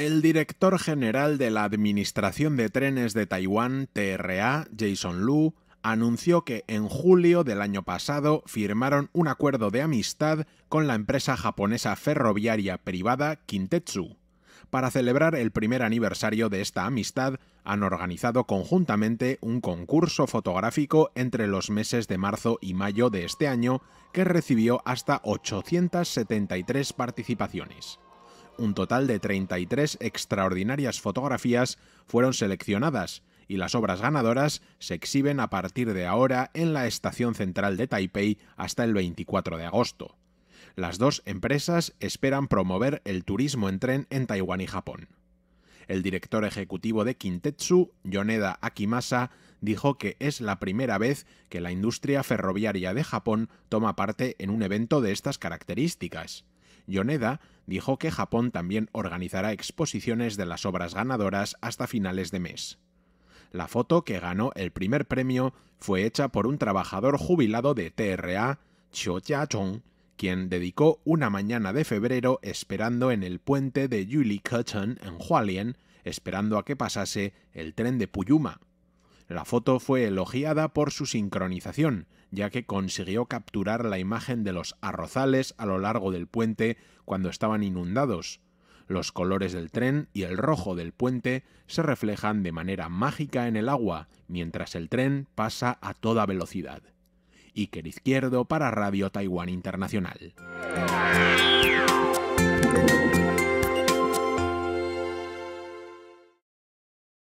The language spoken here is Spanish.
El director general de la Administración de Trenes de Taiwán, TRA, Jason Lu, anunció que en julio del año pasado firmaron un acuerdo de amistad con la empresa japonesa ferroviaria privada Kintetsu. Para celebrar el primer aniversario de esta amistad, han organizado conjuntamente un concurso fotográfico entre los meses de marzo y mayo de este año que recibió hasta 873 participaciones un total de 33 extraordinarias fotografías fueron seleccionadas y las obras ganadoras se exhiben a partir de ahora en la Estación Central de Taipei hasta el 24 de agosto. Las dos empresas esperan promover el turismo en tren en Taiwán y Japón. El director ejecutivo de Kintetsu, Yoneda Akimasa, dijo que es la primera vez que la industria ferroviaria de Japón toma parte en un evento de estas características. Yoneda dijo que Japón también organizará exposiciones de las obras ganadoras hasta finales de mes. La foto que ganó el primer premio fue hecha por un trabajador jubilado de TRA, Cho Chong, quien dedicó una mañana de febrero esperando en el puente de Yuli en Hualien, esperando a que pasase el tren de Puyuma, la foto fue elogiada por su sincronización, ya que consiguió capturar la imagen de los arrozales a lo largo del puente cuando estaban inundados. Los colores del tren y el rojo del puente se reflejan de manera mágica en el agua, mientras el tren pasa a toda velocidad. Iker Izquierdo para Radio Taiwán Internacional.